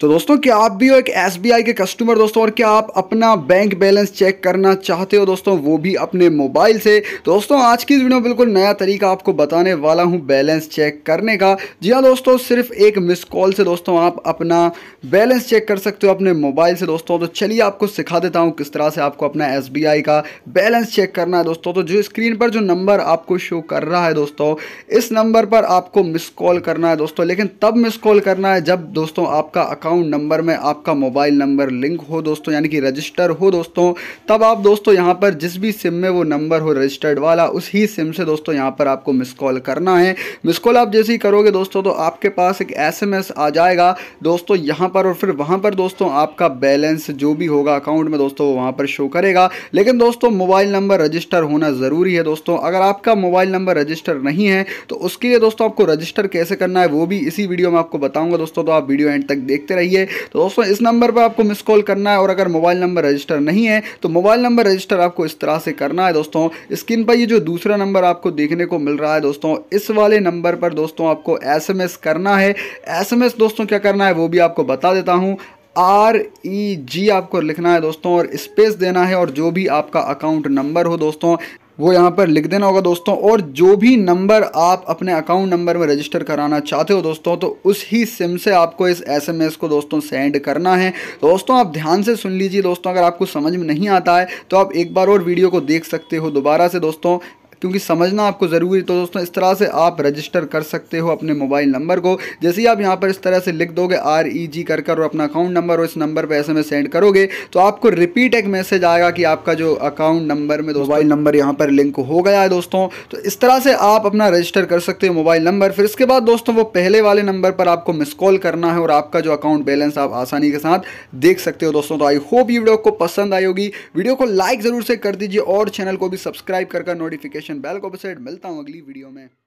तो दोस्तों क्या आप भी हो एक एस के कस्टमर दोस्तों और क्या आप अपना बैंक बैलेंस चेक करना चाहते हो दोस्तों वो भी अपने मोबाइल से तो दोस्तों आज की वीडियो में बिल्कुल नया तरीका आपको बताने वाला हूँ बैलेंस चेक करने का जी हाँ दोस्तों सिर्फ एक मिस कॉल से दोस्तों आप अपना बैलेंस चेक कर सकते हो अपने मोबाइल से दोस्तों तो चलिए आपको सिखा देता हूँ किस तरह से आपको अपना एस का बैलेंस चेक करना है दोस्तों तो जो स्क्रीन पर जो नंबर आपको शो कर रहा है दोस्तों इस नंबर पर आपको मिस कॉल करना है दोस्तों लेकिन तब मिस कॉल करना है जब दोस्तों आपका अकाउंट अकाउंट नंबर में आपका मोबाइल नंबर लिंक हो दोस्तों यानी कि रजिस्टर हो दोस्तों तब आप दोस्तों यहाँ पर जिस भी सिम में वो नंबर हो रजिस्टर्ड वाला उसी सिम से दोस्तों यहाँ पर आपको मिस कॉल करना है मिस कॉल आप जैसे ही करोगे दोस्तों तो आपके पास एक एस आ जाएगा दोस्तों यहाँ पर और फिर वहाँ पर दोस्तों आपका बैलेंस जो भी होगा अकाउंट में दोस्तों वो वहाँ पर शो करेगा लेकिन दोस्तों मोबाइल नंबर रजिस्टर होना ज़रूरी है दोस्तों अगर आपका मोबाइल नंबर रजिस्टर नहीं है तो उसके लिए दोस्तों आपको रजिस्टर कैसे करना है वो भी इसी वीडियो में आपको बताऊँगा दोस्तों तो आप वीडियो एंड तक देखते रहे रहिए तो दोस्तों इस नंबर पर आपको मिस कॉल करना है और अगर मोबाइल नंबर रजिस्टर नहीं है तो मोबाइल नंबर रजिस्टर आपको इस तरह से करना है दोस्तों स्क्रीन पर ये जो दूसरा नंबर आपको देखने को मिल रहा है दोस्तों इस वाले नंबर पर दोस्तों आपको एस करना है एस दोस्तों क्या करना है वो भी आपको बता देता हूँ आर ई जी आपको लिखना है दोस्तों और स्पेस देना है और जो भी आपका अकाउंट नंबर हो दोस्तों वो यहाँ पर लिख देना होगा दोस्तों और जो भी नंबर आप अपने अकाउंट नंबर में रजिस्टर कराना चाहते हो दोस्तों तो उस ही सिम से आपको इस एसएमएस को दोस्तों सेंड करना है दोस्तों आप ध्यान से सुन लीजिए दोस्तों अगर आपको समझ में नहीं आता है तो आप एक बार और वीडियो को देख सकते हो दोबारा से दोस्तों क्योंकि समझना आपको ज़रूरी तो दोस्तों इस तरह से आप रजिस्टर कर सकते हो अपने मोबाइल नंबर को जैसे ही आप यहाँ पर इस तरह से लिख दोगे आर ई जी कर कर और अपना अकाउंट नंबर और इस नंबर पर ऐसे में सेंड करोगे तो आपको रिपीट एक मैसेज आएगा कि आपका जो अकाउंट नंबर में मोबाइल नंबर यहाँ पर लिंक हो गया है दोस्तों तो इस तरह से आप अपना रजिस्टर कर सकते हो मोबाइल नंबर फिर इसके बाद दोस्तों वो पहले वाले नंबर पर आपको मिस कॉल करना है और आपका जो अकाउंट बैलेंस आप आसानी के साथ देख सकते हो दोस्तों तो आई होप ये वीडियो को पसंद आई होगी वीडियो को लाइक ज़रूर से कर दीजिए और चैनल को भी सब्सक्राइब कर नोटिफिकेशन नोटिफिकेशन बेल को बसाइड मिलता हूँ अगली वीडियो में